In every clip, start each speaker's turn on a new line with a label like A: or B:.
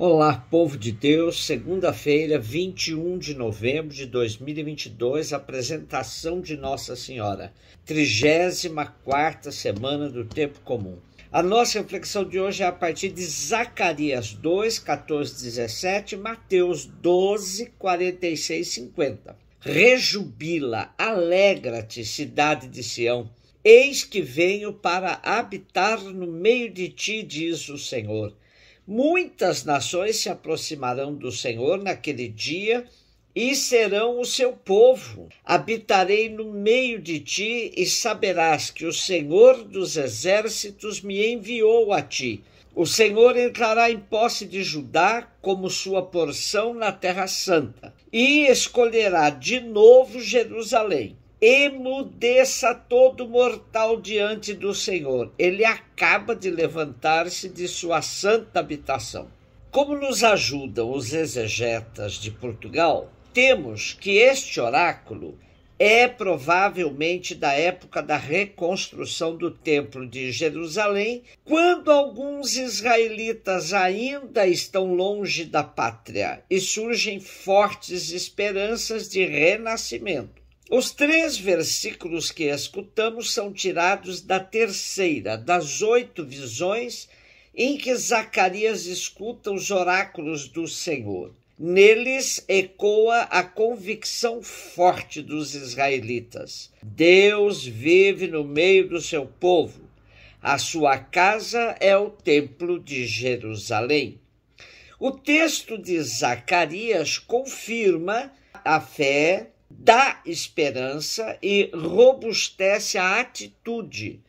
A: Olá, povo de Deus. Segunda-feira, 21 de novembro de 2022, apresentação de Nossa Senhora, 34 semana do tempo comum. A nossa reflexão de hoje é a partir de Zacarias 2, 14, 17, Mateus 12, 46, 50. Rejubila, alegra-te, cidade de Sião. Eis que venho para habitar no meio de ti, diz o Senhor. Muitas nações se aproximarão do Senhor naquele dia e serão o seu povo. Habitarei no meio de ti e saberás que o Senhor dos exércitos me enviou a ti. O Senhor entrará em posse de Judá como sua porção na Terra Santa e escolherá de novo Jerusalém emudeça todo mortal diante do Senhor. Ele acaba de levantar-se de sua santa habitação. Como nos ajudam os exegetas de Portugal, temos que este oráculo é provavelmente da época da reconstrução do Templo de Jerusalém, quando alguns israelitas ainda estão longe da pátria e surgem fortes esperanças de renascimento. Os três versículos que escutamos são tirados da terceira das oito visões em que Zacarias escuta os oráculos do Senhor. Neles ecoa a convicção forte dos israelitas: Deus vive no meio do seu povo. A sua casa é o templo de Jerusalém. O texto de Zacarias confirma a fé dá esperança e robustece a atitude,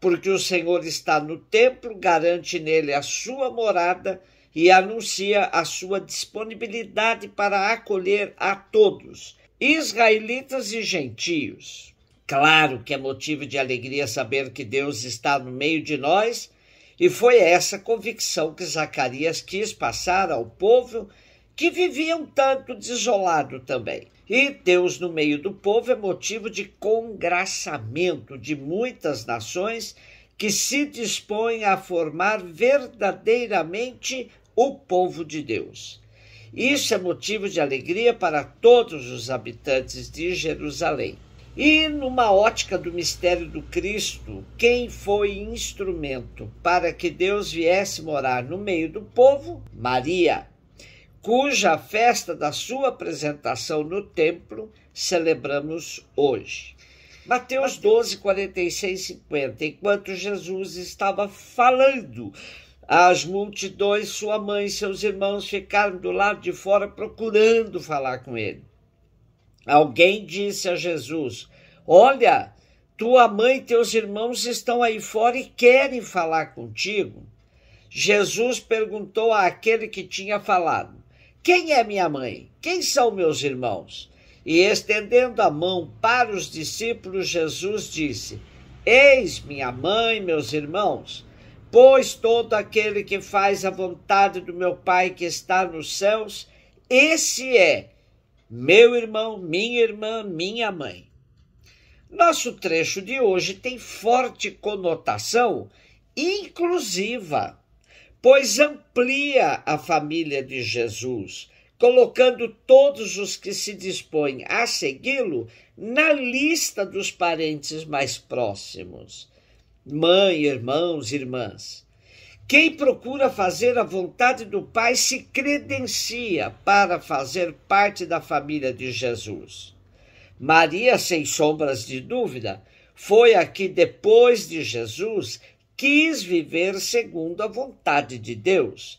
A: porque o Senhor está no templo, garante nele a sua morada e anuncia a sua disponibilidade para acolher a todos, israelitas e gentios. Claro que é motivo de alegria saber que Deus está no meio de nós, e foi essa convicção que Zacarias quis passar ao povo que viviam tanto desolado também. E Deus no meio do povo é motivo de congraçamento de muitas nações que se dispõem a formar verdadeiramente o povo de Deus. Isso é motivo de alegria para todos os habitantes de Jerusalém. E, numa ótica do mistério do Cristo, quem foi instrumento para que Deus viesse morar no meio do povo? Maria cuja festa da sua apresentação no templo celebramos hoje. Mateus 12, 46 50. Enquanto Jesus estava falando, as multidões, sua mãe e seus irmãos ficaram do lado de fora procurando falar com ele. Alguém disse a Jesus: Olha, tua mãe e teus irmãos estão aí fora e querem falar contigo. Jesus perguntou àquele que tinha falado: quem é minha mãe? Quem são meus irmãos? E estendendo a mão para os discípulos, Jesus disse: Eis minha mãe, meus irmãos, pois todo aquele que faz a vontade do meu Pai que está nos céus, esse é meu irmão, minha irmã, minha mãe. Nosso trecho de hoje tem forte conotação inclusiva pois amplia a família de Jesus, colocando todos os que se dispõem a segui-lo na lista dos parentes mais próximos. Mãe, irmãos, irmãs. Quem procura fazer a vontade do Pai se credencia para fazer parte da família de Jesus. Maria, sem sombras de dúvida, foi a que, depois de Jesus, quis viver segundo a vontade de Deus.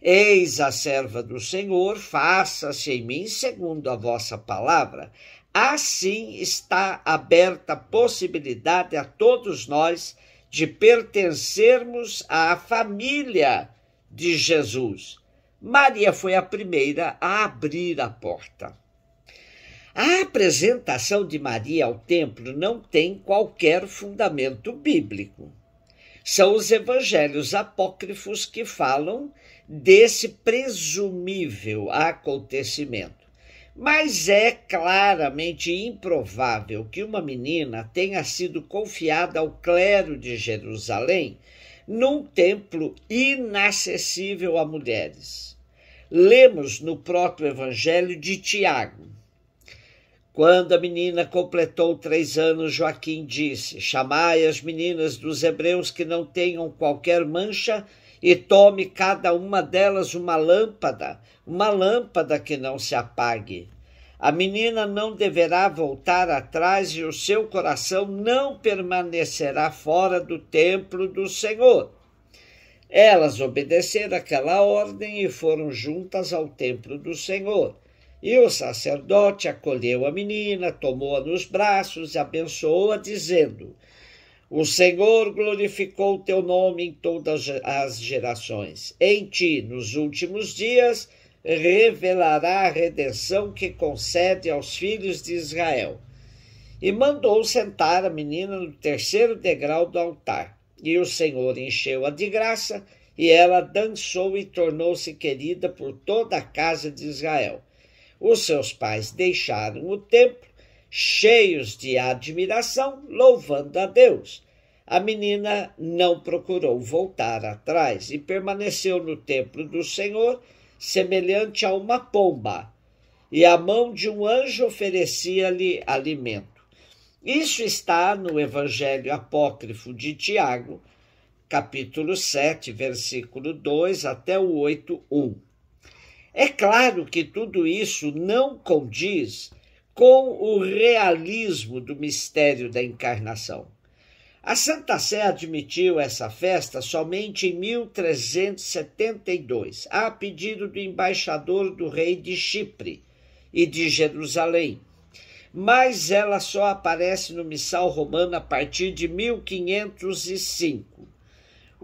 A: Eis a serva do Senhor, faça-se em mim segundo a vossa palavra. Assim está aberta a possibilidade a todos nós de pertencermos à família de Jesus. Maria foi a primeira a abrir a porta. A apresentação de Maria ao templo não tem qualquer fundamento bíblico. São os evangelhos apócrifos que falam desse presumível acontecimento. Mas é claramente improvável que uma menina tenha sido confiada ao clero de Jerusalém num templo inacessível a mulheres. Lemos no próprio Evangelho de Tiago: quando a menina completou três anos, Joaquim disse: Chamai as meninas dos hebreus que não tenham qualquer mancha e tome cada uma delas uma lâmpada, uma lâmpada que não se apague. A menina não deverá voltar atrás e o seu coração não permanecerá fora do templo do Senhor. Elas obedeceram aquela ordem e foram juntas ao templo do Senhor. E o sacerdote acolheu a menina, tomou-a nos braços e abençoou-a, dizendo: O Senhor glorificou o teu nome em todas as gerações. Em ti, nos últimos dias, revelará a redenção que concede aos filhos de Israel. E mandou sentar a menina no terceiro degrau do altar. E o Senhor encheu-a de graça, e ela dançou e tornou-se querida por toda a casa de Israel. Os seus pais deixaram o templo, cheios de admiração, louvando a Deus. A menina não procurou voltar atrás e permaneceu no templo do Senhor, semelhante a uma pomba, e a mão de um anjo oferecia-lhe alimento. Isso está no Evangelho Apócrifo de Tiago, capítulo 7, versículo 2 até o 8, 1. É claro que tudo isso não condiz com o realismo do mistério da encarnação. A Santa Sé admitiu essa festa somente em 1372, a pedido do embaixador do rei de Chipre e de Jerusalém. Mas ela só aparece no Missal Romano a partir de 1505.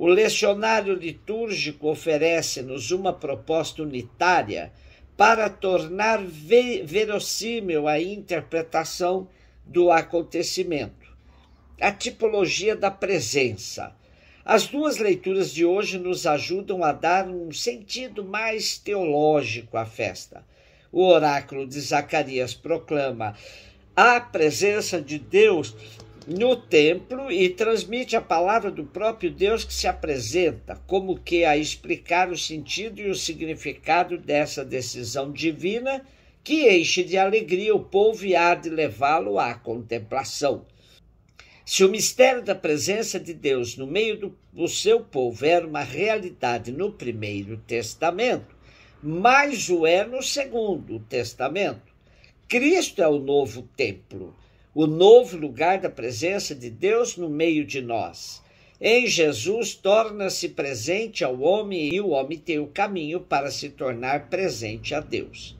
A: O lecionário litúrgico oferece-nos uma proposta unitária para tornar verossímil a interpretação do acontecimento. A tipologia da presença. As duas leituras de hoje nos ajudam a dar um sentido mais teológico à festa. O oráculo de Zacarias proclama: a presença de Deus no templo e transmite a palavra do próprio Deus que se apresenta, como que a explicar o sentido e o significado dessa decisão divina que enche de alegria o povo e há de levá-lo à contemplação. Se o mistério da presença de Deus no meio do, do seu povo era uma realidade no Primeiro Testamento, mais o é no Segundo Testamento. Cristo é o novo templo o novo lugar da presença de Deus no meio de nós. Em Jesus, torna-se presente ao homem e o homem tem o caminho para se tornar presente a Deus.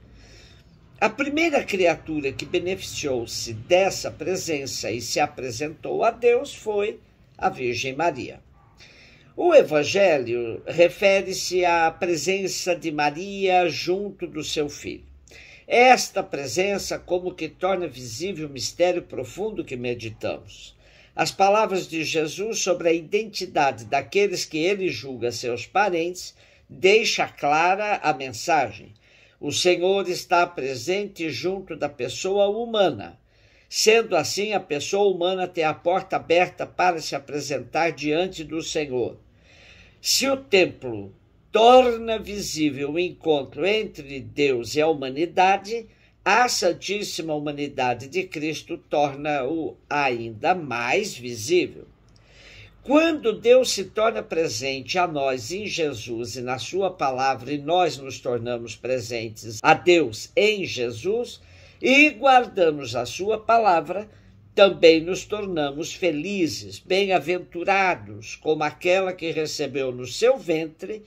A: A primeira criatura que beneficiou-se dessa presença e se apresentou a Deus foi a Virgem Maria. O Evangelho refere-se à presença de Maria junto do seu filho. Esta presença, como que torna visível o mistério profundo que meditamos. As palavras de Jesus sobre a identidade daqueles que ele julga seus parentes deixa clara a mensagem. O Senhor está presente junto da pessoa humana. Sendo assim, a pessoa humana tem a porta aberta para se apresentar diante do Senhor. Se o templo torna visível o encontro entre Deus e a humanidade, a Santíssima Humanidade de Cristo torna-o ainda mais visível. Quando Deus se torna presente a nós em Jesus e na Sua palavra, e nós nos tornamos presentes a Deus em Jesus e guardamos a Sua palavra, também nos tornamos felizes, bem-aventurados, como aquela que recebeu no seu ventre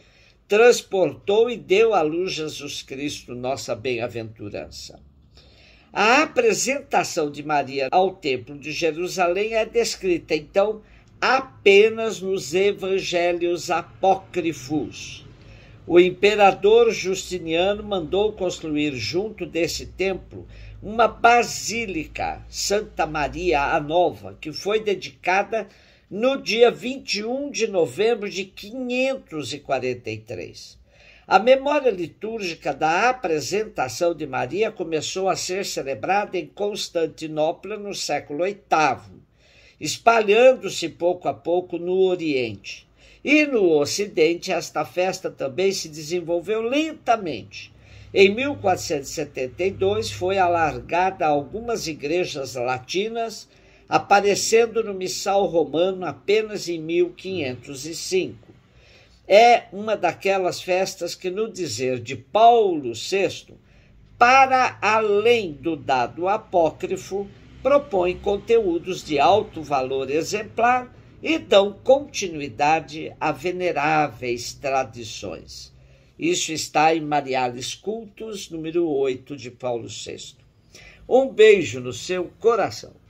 A: transportou e deu à luz Jesus Cristo, nossa bem-aventurança. A apresentação de Maria ao Templo de Jerusalém é descrita, então, apenas nos evangelhos apócrifos. O imperador Justiniano mandou construir junto desse templo uma basílica, Santa Maria a Nova, que foi dedicada no dia 21 de novembro de 543. A memória litúrgica da apresentação de Maria começou a ser celebrada em Constantinopla no século VIII, espalhando-se pouco a pouco no Oriente. E no Ocidente, esta festa também se desenvolveu lentamente. Em 1472, foi alargada a algumas igrejas latinas aparecendo no Missal Romano apenas em 1505. É uma daquelas festas que, no dizer de Paulo VI, para além do dado apócrifo, propõe conteúdos de alto valor exemplar e dão continuidade a veneráveis tradições. Isso está em Mariales Cultos, número 8 de Paulo VI. Um beijo no seu coração.